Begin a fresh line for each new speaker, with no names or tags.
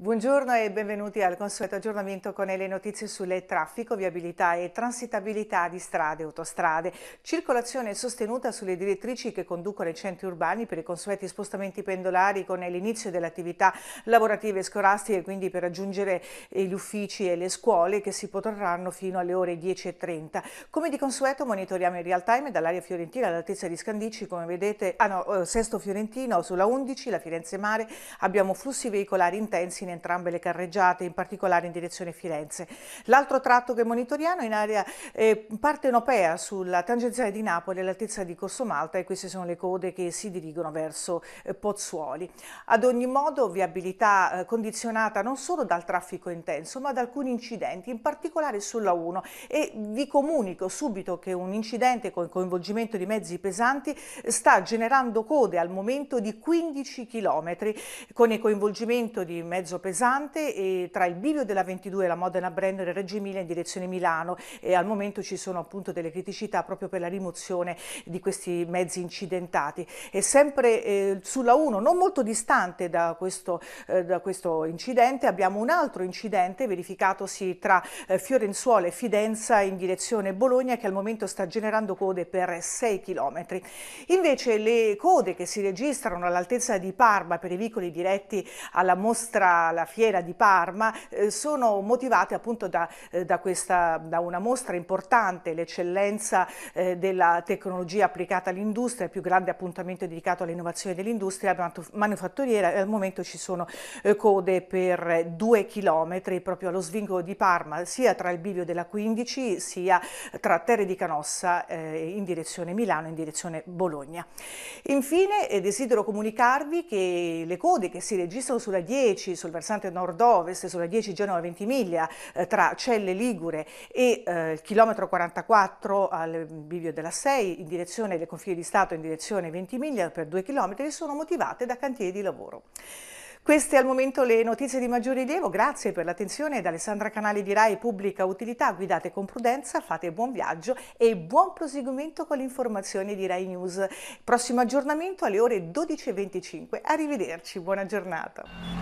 Buongiorno e benvenuti al consueto aggiornamento con le notizie sulle traffico, viabilità e transitabilità di strade e autostrade. Circolazione sostenuta sulle direttrici che conducono ai centri urbani per i consueti spostamenti pendolari con l'inizio delle attività lavorative e scolastiche, quindi per raggiungere eh, gli uffici e le scuole che si potranno fino alle ore 10.30. Come di consueto monitoriamo in real time dall'area fiorentina all'altezza di Scandici, come vedete, ah no, eh, Sesto Fiorentino sulla 11, la Firenze Mare, abbiamo flussi veicolari intensi in entrambe le carreggiate, in particolare in direzione Firenze. L'altro tratto che monitoriamo è in area eh, partenopea sulla tangenziale di Napoli all'altezza di Corso Malta e queste sono le code che si dirigono verso eh, Pozzuoli. Ad ogni modo viabilità eh, condizionata non solo dal traffico intenso ma da alcuni incidenti, in particolare sulla 1 e vi comunico subito che un incidente con coinvolgimento di mezzi pesanti eh, sta generando code al momento di 15 km con il coinvolgimento di mezzo pesante e tra il bivio della 22 e la Modena Brenner e Reggio Emilia in direzione Milano e al momento ci sono appunto delle criticità proprio per la rimozione di questi mezzi incidentati e sempre eh, sulla 1 non molto distante da questo, eh, da questo, incidente abbiamo un altro incidente verificatosi tra eh, Fiorenzuola e Fidenza in direzione Bologna che al momento sta generando code per 6 km invece le code che si registrano all'altezza di Parma per i veicoli diretti alla mostra la, fiera di Parma eh, sono motivate appunto da, eh, da, questa, da una mostra importante, l'eccellenza eh, della tecnologia applicata all'industria, il più grande appuntamento dedicato all'innovazione dell'industria manufatturiera e al momento ci sono eh, code per eh, due chilometri proprio allo svincolo di Parma, sia tra il bivio della 15 sia tra Terre di Canossa in direzione Milano, in direzione Bologna. Infine desidero comunicarvi che le code che si registrano sulla 10, sul versante nord-ovest sulla 10 Genova Ventimiglia eh, tra Celle Ligure e eh, il chilometro 44 al bivio della 6 in direzione del confine di Stato in direzione 20 miglia per 2 km sono motivate da cantieri di lavoro. Queste al momento le notizie di maggior rilievo, grazie per l'attenzione da Alessandra Canali di Rai Pubblica Utilità, guidate con prudenza, fate buon viaggio e buon proseguimento con le informazioni di Rai News. Prossimo aggiornamento alle ore 12.25, arrivederci, buona giornata.